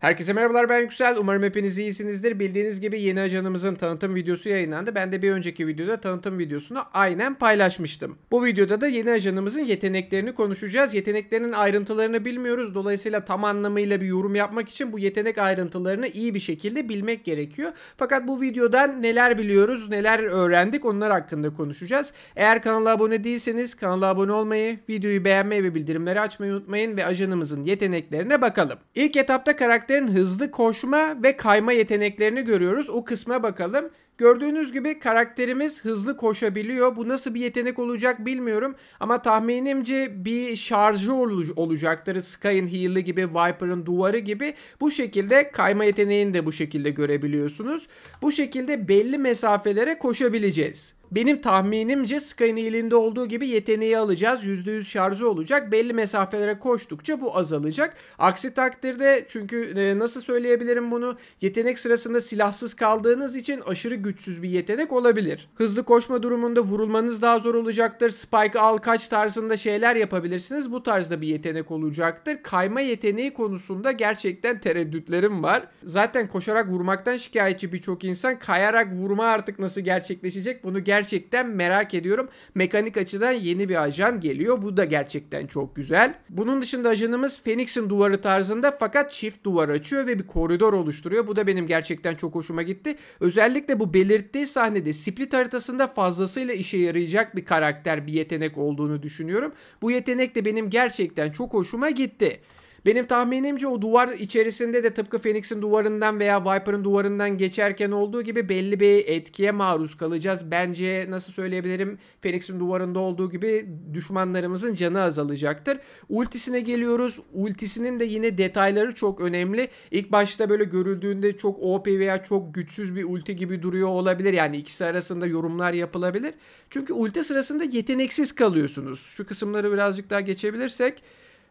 Herkese merhabalar ben Yüksel. Umarım hepiniz iyisinizdir. Bildiğiniz gibi yeni ajanımızın tanıtım videosu yayınlandı. Ben de bir önceki videoda tanıtım videosunu aynen paylaşmıştım. Bu videoda da yeni ajanımızın yeteneklerini konuşacağız. yeteneklerinin ayrıntılarını bilmiyoruz. Dolayısıyla tam anlamıyla bir yorum yapmak için bu yetenek ayrıntılarını iyi bir şekilde bilmek gerekiyor. Fakat bu videodan neler biliyoruz, neler öğrendik onlar hakkında konuşacağız. Eğer kanala abone değilseniz kanala abone olmayı, videoyu beğenmeyi ve bildirimleri açmayı unutmayın ve ajanımızın yeteneklerine bakalım. İlk etapta karakter karakterin hızlı koşma ve kayma yeteneklerini görüyoruz. O kısma bakalım. Gördüğünüz gibi karakterimiz hızlı koşabiliyor. Bu nasıl bir yetenek olacak bilmiyorum ama tahminimce bir şarjı olacaktır. Sky'ın heal'ı gibi, Viper'ın duvarı gibi. Bu şekilde kayma yeteneğini de bu şekilde görebiliyorsunuz. Bu şekilde belli mesafelere koşabileceğiz. Benim tahminimce Sky'ın elinde olduğu gibi yeteneği alacağız. %100 şarjı olacak. Belli mesafelere koştukça bu azalacak. Aksi takdirde çünkü e, nasıl söyleyebilirim bunu? Yetenek sırasında silahsız kaldığınız için aşırı güçsüz bir yetenek olabilir. Hızlı koşma durumunda vurulmanız daha zor olacaktır. Spike al kaç tarzında şeyler yapabilirsiniz. Bu tarzda bir yetenek olacaktır. Kayma yeteneği konusunda gerçekten tereddütlerim var. Zaten koşarak vurmaktan şikayetçi birçok insan kayarak vurma artık nasıl gerçekleşecek bunu gerçekten merak ediyorum. Mekanik açıdan yeni bir ajan geliyor. Bu da gerçekten çok güzel. Bunun dışında ajanımız Phoenix'in duvarı tarzında fakat çift duvar açıyor ve bir koridor oluşturuyor. Bu da benim gerçekten çok hoşuma gitti. Özellikle bu belirttiği sahnede Split haritasında fazlasıyla işe yarayacak bir karakter, bir yetenek olduğunu düşünüyorum. Bu yetenek de benim gerçekten çok hoşuma gitti. Benim tahminimce o duvar içerisinde de tıpkı Phoenix'in duvarından veya Viper'ın duvarından geçerken olduğu gibi belli bir etkiye maruz kalacağız. Bence nasıl söyleyebilirim Phoenix'in duvarında olduğu gibi düşmanlarımızın canı azalacaktır. Ultisine geliyoruz. Ultisinin de yine detayları çok önemli. İlk başta böyle görüldüğünde çok OP veya çok güçsüz bir ulti gibi duruyor olabilir. Yani ikisi arasında yorumlar yapılabilir. Çünkü ulti sırasında yeteneksiz kalıyorsunuz. Şu kısımları birazcık daha geçebilirsek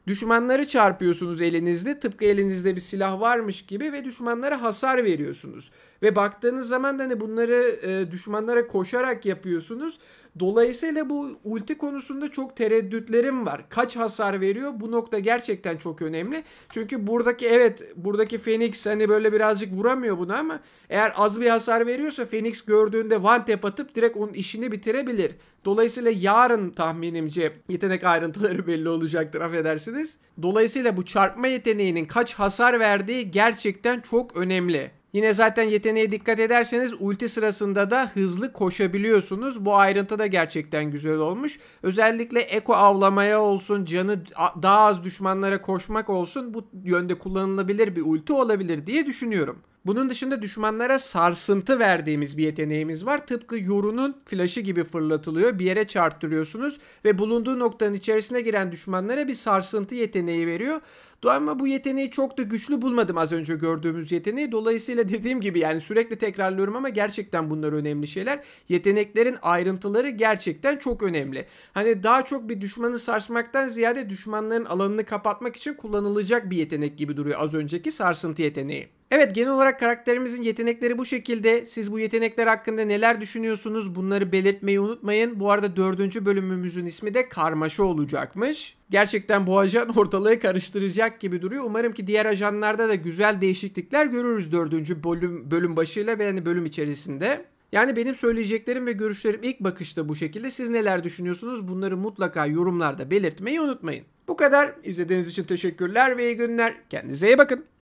Düşmanları çarpıyorsunuz elinizde tıpkı elinizde bir silah varmış gibi ve düşmanlara hasar veriyorsunuz. Ve baktığınız zaman da hani bunları e, düşmanlara koşarak yapıyorsunuz. Dolayısıyla bu ulti konusunda çok tereddütlerim var. Kaç hasar veriyor? Bu nokta gerçekten çok önemli. Çünkü buradaki evet buradaki Phoenix hani böyle birazcık vuramıyor bunu ama eğer az bir hasar veriyorsa Phoenix gördüğünde one tap atıp direkt onun işini bitirebilir. Dolayısıyla yarın tahminimce yetenek ayrıntıları belli olacaktır affedersiniz. Dolayısıyla bu çarpma yeteneğinin kaç hasar verdiği gerçekten çok önemli. Yine zaten yeteneğe dikkat ederseniz ulti sırasında da hızlı koşabiliyorsunuz. Bu ayrıntı da gerçekten güzel olmuş. Özellikle eko avlamaya olsun, canı daha az düşmanlara koşmak olsun bu yönde kullanılabilir bir ulti olabilir diye düşünüyorum. Bunun dışında düşmanlara sarsıntı verdiğimiz bir yeteneğimiz var. Tıpkı yorunun flaşı gibi fırlatılıyor. Bir yere çarptırıyorsunuz ve bulunduğu noktanın içerisine giren düşmanlara bir sarsıntı yeteneği veriyor. Ama bu yeteneği çok da güçlü bulmadım az önce gördüğümüz yeteneği. Dolayısıyla dediğim gibi yani sürekli tekrarlıyorum ama gerçekten bunlar önemli şeyler. Yeteneklerin ayrıntıları gerçekten çok önemli. Hani daha çok bir düşmanı sarsmaktan ziyade düşmanların alanını kapatmak için kullanılacak bir yetenek gibi duruyor az önceki sarsıntı yeteneği. Evet genel olarak karakterimizin yetenekleri bu şekilde. Siz bu yetenekler hakkında neler düşünüyorsunuz bunları belirtmeyi unutmayın. Bu arada dördüncü bölümümüzün ismi de karmaşa olacakmış. Gerçekten bu ajan ortalığı karıştıracak gibi duruyor. Umarım ki diğer ajanlarda da güzel değişiklikler görürüz dördüncü bölüm, bölüm başıyla ve yani bölüm içerisinde. Yani benim söyleyeceklerim ve görüşlerim ilk bakışta bu şekilde. Siz neler düşünüyorsunuz? Bunları mutlaka yorumlarda belirtmeyi unutmayın. Bu kadar. İzlediğiniz için teşekkürler ve iyi günler. Kendinize iyi bakın.